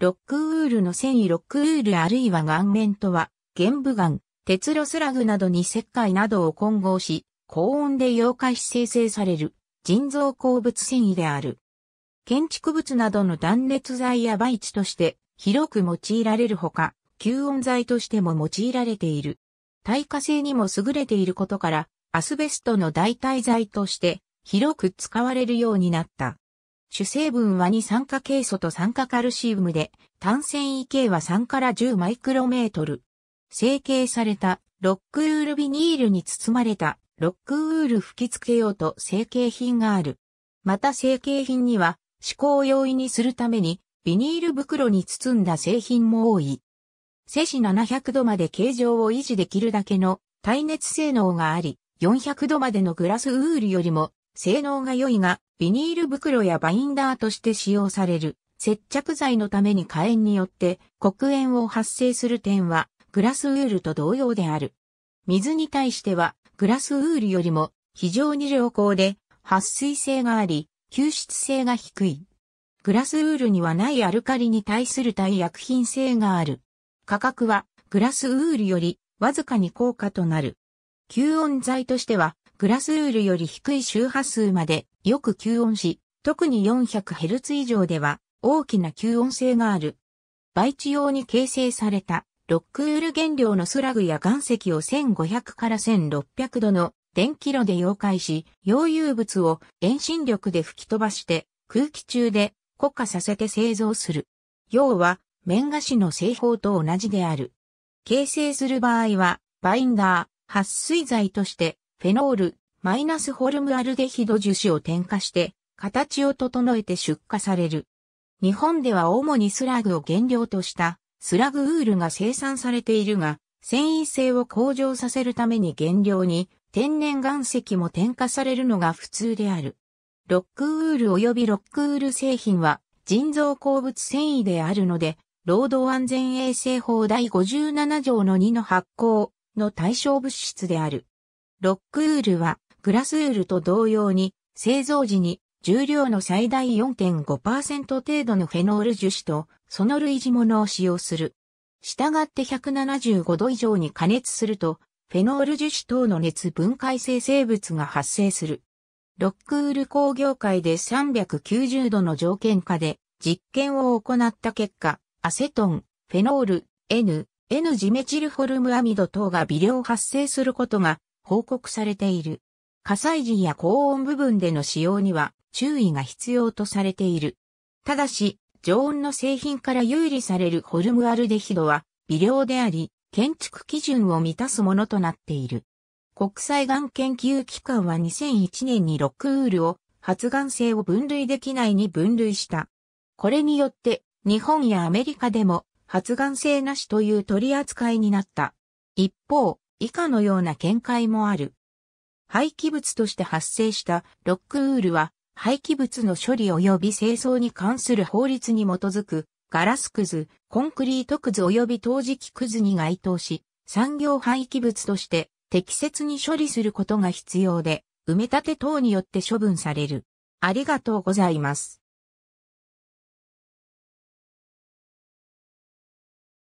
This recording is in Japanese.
ロックウールの繊維ロックウールあるいは岩面とは、玄武岩、鉄路スラグなどに石灰などを混合し、高温で溶解し生成される人造鉱物繊維である。建築物などの断熱材や培地として広く用いられるほか、吸音材としても用いられている。耐火性にも優れていることから、アスベストの代替材として広く使われるようになった。主成分は二酸化ケイ素と酸化カルシウムで、単繊維径は3から10マイクロメートル。成形されたロックウールビニールに包まれたロックウール吹き付けようと成形品がある。また成形品には、思考を容易にするために、ビニール袋に包んだ製品も多い。摂氏700度まで形状を維持できるだけの耐熱性能があり、400度までのグラスウールよりも性能が良いが、ビニール袋やバインダーとして使用される。接着剤のために火炎によって黒煙を発生する点はグラスウールと同様である。水に対してはグラスウールよりも非常に良好で撥水性があり吸湿性が低い。グラスウールにはないアルカリに対する耐薬品性がある。価格はグラスウールよりわずかに高価となる。吸音剤としてはグラスウールより低い周波数までよく吸音し、特に 400Hz 以上では大きな吸音性がある。培地用に形成されたロックウール原料のスラグや岩石を1500から1600度の電気炉で溶解し、溶融物を遠心力で吹き飛ばして空気中で固化させて製造する。要は綿菓子の製法と同じである。形成する場合は、バインダー、撥水剤としてフェノール、マイナスホルムアルデヒド樹脂を添加して、形を整えて出荷される。日本では主にスラグを原料としたスラグウールが生産されているが、繊維性を向上させるために原料に天然岩石も添加されるのが普通である。ロックウール及びロックウール製品は人造鉱物繊維であるので、労働安全衛生法第57条の2の発行の対象物質である。ロックウールはグラスウールと同様に製造時に重量の最大4.5%程度のフェノール樹脂とその類似物を使用する。したがって175度以上に加熱するとフェノール樹脂等の熱分解性生物が発生する。ロックウール工業界で390度の条件下で実験を行った結果、アセトン、フェノール、N、N ジメチルホルムアミド等が微量発生することが報告されている。火災時や高温部分での使用には注意が必要とされている。ただし、常温の製品から有利されるホルムアルデヒドは微量であり、建築基準を満たすものとなっている。国際がん研究機関は2001年にロックウールを発がん性を分類できないに分類した。これによって日本やアメリカでも発がん性なしという取り扱いになった。一方、以下のような見解もある。廃棄物として発生したロックウールは、廃棄物の処理及び清掃に関する法律に基づく、ガラスくず、コンクリートくず及び陶磁器くずに該当し、産業廃棄物として適切に処理することが必要で、埋め立て等によって処分される。ありがとうございます。